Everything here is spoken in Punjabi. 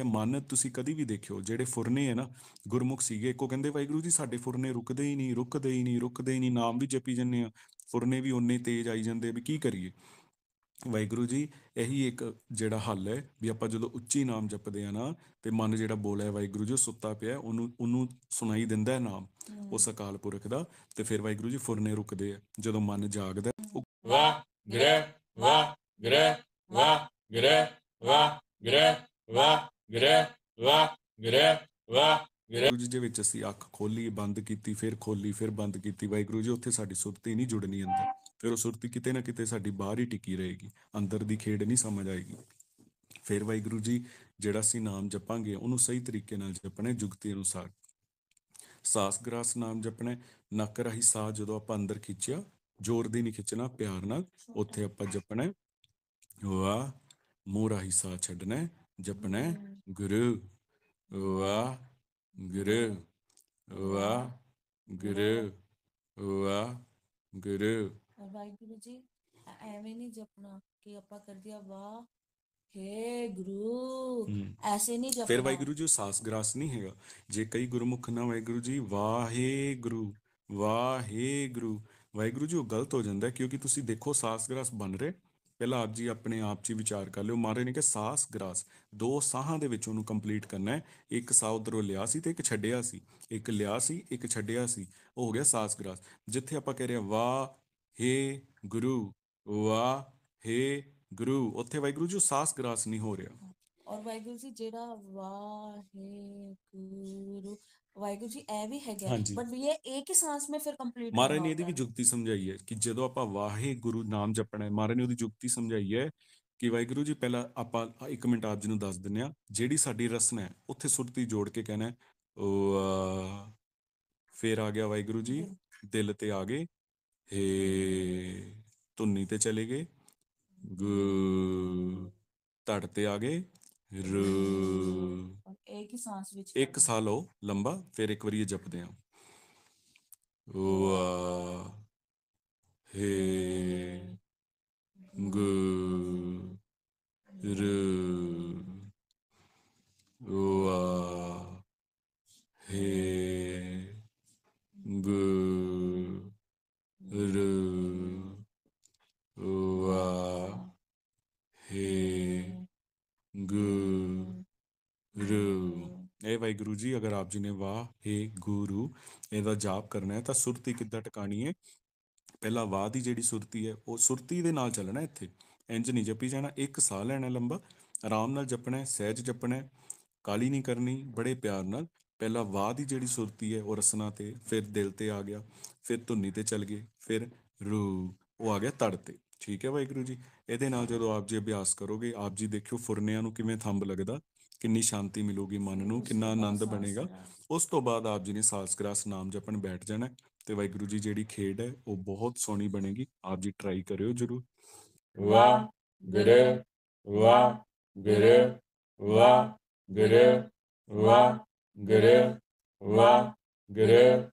ਜਾਂ ਤੁਸੀਂ ਕਦੀ ਵੀ ਦੇਖਿਓ ਜਿਹੜੇ ਫੁਰਨੇ ਹੈ ਨਾ ਗੁਰਮੁਖ ਸੀਗੇ ਕੋ ਕਹਿੰਦੇ ਵਾਹਿਗੁਰੂ ਜੀ ਸਾਡੇ ਫੁਰਨੇ ਰੁਕਦੇ ਹੀ ਨਹੀਂ ਰੁਕਦੇ ਹੀ ਨਹੀਂ ਰੁਕਦੇ ਹੀ ਨਹੀਂ ਨਾਮ ਵੀ ਜਪੀ ਜੰਨੇ ਆ ਫੁਰਨੇ ਵੀ ਉਨੇ ਤੇਜ਼ ਆਈ ਜਾਂਦੇ ਵੀ ਕੀ ਕਰੀਏ ਵਾਹਿਗੁਰੂ ਜੀ ਇਹੀ ਇੱਕ ਜਿਹੜਾ ਹੱਲ ਹੈ ਵੀ ਆਪਾਂ ਜਦੋਂ ਉੱਚੀ ਨਾਮ ਜਪਦੇ ਆ ਨਾ ਤੇ ਮਨ ਜਿਹੜਾ ਬੋਲਿਆ ਵਾਹਿਗੁਰੂ ਜੀ ਸੁੱਤਾ ਪਿਆ ਉਹਨੂੰ ਉਹਨੂੰ ਸੁਣਾਈ ਦਿੰਦਾ ਹੈ ਨਾਮ ਉਸ ਅਕਾਲ ਪੁਰਖ ਦਾ ਤੇ ਫਿਰ ਵਾਹਿਗੁਰੂ ਜੀ ਫੁਰਨੇ ਰੁਕਦੇ ਆ ਜਦੋਂ ਮਨ ਜਾਗਦਾ ਵਾਹ ਗ੍ਰਹਿ ਵਾਹ ਗ੍ਰਹਿ ਵਾਹ ਗ੍ਰਹਿ ਵਾਹ ਗ੍ਰਹਿ ਵਾਹ ਗਰੇ ਵਾ ਗਰੇ ਵਾ ਵਾਹਿਗੁਰੂ ਜੀ ਦੇ ਵਿੱਚ ਅਸੀਂ ਅੱਖ ਖੋਲੀ ਬੰਦ ਕੀਤੀ ਫਿਰ ਖੋਲੀ ਫਿਰ ਬੰਦ ਕੀਤੀ ਵਾਹਿਗੁਰੂ ਜੀ ਉੱਥੇ ਸਾਡੀ ਸੁਰਤੀ ਨਹੀਂ ਜੁੜਨੀ ਅੰਦਰ ਫਿਰ ਉਹ ਸੁਰਤੀ ਕਿਤੇ ਨਾ ਕਿਤੇ ਸਾਡੀ ਬਾਹਰ ਹੀ ਟਿੱਕੀ ਰਹੇਗੀ ਅੰਦਰ ਦੀ ਖੇਡ ਨਹੀਂ ਸਮਝ ਆਏਗੀ ਫਿਰ ਵਾਹਿਗੁਰੂ ਜੀ ਜਿਹੜਾ ਅਸੀਂ ਨਾਮ ਜਪਾਂਗੇ ਉਹਨੂੰ ਸਹੀ ਤਰੀਕੇ ਨਾਲ ਜਪਣੇ ਜੁਗਤੀ ਅਨੁਸਾਰ ਸਾਸ ਗ੍ਰਾਸ ਨਾਮ ਜਪਣਾ ਨੱਕ ਰਹੀ ਸਾਹ ਜਦੋਂ ਆਪਾਂ ਅੰਦਰ ਖਿੱਚਿਆ ਜ਼ੋਰ ਦੀ ਨਹੀਂ ਖਿੱਚਣਾ ਪਿਆਰ ਨਾਲ ਉੱਥੇ ਆਪਾਂ ਜਪਣਾ ਵਾ ਮੂਰਾ ਰਾਹੀਂ ਸਾਹ ਛੱਡਣਾ ਜਪਣਾ ਗੁਰੂ ਵਾ ਗੁਰੂ ਵਾ ਗੁਰੂ ਵਾ ਗੁਰੂ ਵਾਹਿਗੁਰੂ ਜੀ ਐਵੇਂ ਨਹੀਂ ਜਪਣਾ ਕਿ ਆਪਾਂ ਕਰ ਦਿਆ ਵਾ ਹੇ ਗੁਰੂ ਐਸੇ ਨਹੀਂ ਜਪਣਾ ਫਿਰ ਵਾਹਿਗੁਰੂ ਜੀ ਸਾਸ ਗ੍ਰਾਸ ਨਹੀਂ ਹੈਗਾ ਜੇ ਕਈ ਗੁਰਮੁਖ ਨਾ ਵਾਹਿਗੁਰੂ ਜੀ ਵਾਹਿਗੁਰੂ ਵਾਹਿਗੁਰੂ ਵਾਹਿਗੁਰੂ ਜੀ ਉਹ ਗਲਤ ਹੋ ਜਾਂਦਾ ਕਿਉਂਕਿ ਤੁਸੀਂ ਦੇਖੋ ਸਾਸ ਗ੍ਰਾਸ ਬਣ ਰਹੇ ਪਹਿਲਾਂ ਆਪ ਜੀ ਆਪਣੇ ਆਪ 'ਚ ਵਿਚਾਰ ਕਰ ਲਿਓ ਮਾਰੇ ਨੇ ਕਿ ਸਾਸ ਗਰਾਸ ਦੋ ਸਾਹਾਂ ਦੇ ਵਿੱਚ ਉਹਨੂੰ ਕੰਪਲੀਟ ਕਰਨਾ ਹੈ ਇੱਕ ਸਾਹ ਉਧਰੋਂ ਲਿਆ ਸੀ ਤੇ ਇੱਕ ਛੱਡਿਆ ਸੀ ਇੱਕ ਲਿਆ ਸੀ ਇੱਕ ਛੱਡਿਆ ਸੀ ਉਹ ਹੋ ਗਿਆ ਸਾਸ ਗਰਾਸ ਜਿੱਥੇ ਆਪਾਂ ਕਹਿ ਰਹੇ ਵਾ ਵਾਹ ਹੇ ਗੁਰੂ ਵਾਹ ਹੇ ਗੁਰੂ ਉੱਥੇ ਵਾਹਿਗੁਰੂ ਜੀ ਸਾਸ ਗਰਾਸ ਨਹੀਂ ਹੋ ਰਿਹਾ ਔਰ ਵਾਹਿਗੁਰੂ ਜੀ ਜਿਹੜਾ ਵਾਹ ਹੇ ਗੁਰੂ ਵਾਹਿਗੁਰੂ ਜੀ ਐ ਵੀ ਹੈਗਾ ਬਟ ਵੀ ਇਹ ਇੱਕ ਹੀ ਸਾਂਸ ਮੇ ਫਿਰ ਕੰਪਲੀਟ ਮਹਾਰਾਜ ਨੇ ਇਹਦੀ ਵੀ ਜੁਗਤੀ ਸਮਝਾਈ ਹੈ ਕਿ ਜਦੋਂ ਆਪਾਂ ਵਾਹਿਗੁਰੂ ਨਾਮ ਜਪਣਾ ਹੈ ਮਹਾਰਾਜ ਨੇ ਉਹਦੀ ਜੁਗਤੀ ਸਮਝਾਈ ਹੈ ਕਿ ਵਾਹਿਗੁਰੂ ਜੀ ਪਹਿਲਾਂ ਆਪਾਂ ਇੱਕ ਮਿੰਟ ਆਪ ਜੀ ਨੂੰ ਦੱਸ ਦਿੰਨੇ ਆ ਜਿਹੜੀ ਸਾਡੀ ਰਸਨਾ ਹੈ ਉੱਥੇ ਸੁਰਤੀ ਜੋੜ ਕੇ ਕਹਿਣਾ ਉਹ ਫੇਰ ਆ ਗਿਆ ਵਾਹਿਗੁਰੂ ਜੀ ਦਿਲ ਤੇ ਆ ਗਏ ਏ ਤੁੰਨੀ ਤੇ ਚਲੇ ਗਏ ਗੁ ਧੜ ਤੇ ਆ ਗਏ ਰ ਇੱਕ ਹੀ ਸਾਂਸ ਵਿੱਚ ਇੱਕ ਸਾਹ ਲਓ ਲੰਬਾ ਫਿਰ ਇੱਕ ਵਾਰੀ ਇਹ ਜਪਦੇ ਹਾਂ ਵਾ ਹੇ ਗੁ ਰ ਵਾ ਹੇ ਗੁ ਵਾਹਿਗੁਰੂ ਜੀ ਅਗਰ ਆਪ ਜੀ ਨੇ ਵਾਹੇ ਗੁਰੂ ਇਹਦਾ ਜਾਪ ਕਰਨਾ ਹੈ ਤਾਂ ਸੁਰਤੀ ਕਿੱਦਾਂ ਟਿਕਾਣੀ ਹੈ ਪਹਿਲਾ ਵਾਹ ਦੀ ਜਿਹੜੀ ਸੁਰਤੀ ਹੈ ਉਹ ਸੁਰਤੀ ਦੇ ਨਾਲ ਚੱਲਣਾ ਇੱਥੇ ਇੰਜ ਨਹੀਂ ਜਪੀ ਜਾਣਾ ਇੱਕ ਸਾਹ ਲੈਣਾ ਲੰਬਾ ਆਰਾਮ ਨਾਲ ਜਪਣਾ ਸਹਿਜ ਜਪਣਾ ਕਾਲੀ ਨਹੀਂ ਕਰਨੀ ਬੜੇ ਪਿਆਰ ਨਾਲ ਪਹਿਲਾ ਵਾਹ ਦੀ ਜਿਹੜੀ ਸੁਰਤੀ ਹੈ ਉਹ ਰਸਨਾ ਤੇ ਫਿਰ ਦਿਲ ਤੇ ਆ ਗਿਆ ਫਿਰ ਧੁਨੀ ਤੇ ਚੱਲ ਗਏ ਫਿਰ ਰੂ ਉਹ ਆ ਗਿਆ ਤੜ ਤੇ ਠੀਕ ਹੈ ਵਾਹਿਗੁਰੂ ਜੀ ਇਹਦੇ ਨਾਲ ਜਦੋਂ ਆਪ ਜੀ ਅਭਿਆਸ ਕਰੋਗੇ ਆਪ ਜੀ ਦੇਖਿਓ ਫੁਰਨਿਆਂ ਨੂੰ ਕਿਵੇਂ ਥੰਬ ਲੱਗਦਾ ਕਿੰਨੀ ਸ਼ਾਂਤੀ ਮਿਲੂਗੀ ਮਨ ਨੂੰ ਕਿੰਨਾ ਆਨੰਦ ਬਣੇਗਾ ਉਸ ਤੋਂ ਬਾਅਦ ਆਪ ਜੀ ਨੇ ਸਾਸਗ੍ਰਾਸ ਨਾਮ ਜਪਣ ਬੈਠ ਜਾਣਾ ਤੇ ਵਾਹਿਗੁਰੂ ਜੀ ਜਿਹੜੀ ਖੇਡ ਹੈ ਉਹ ਬਹੁਤ ਸੋਹਣੀ ਬਣੇਗੀ ਆਪ ਜੀ ਟਰਾਈ ਕਰਿਓ ਜਰੂਰ ਵਾਹ ਗਰੇ ਵਾਹ ਗਰੇ ਵਾਹ ਗਰੇ ਵਾਹ ਗਰੇ ਵਾਹ ਗਰੇ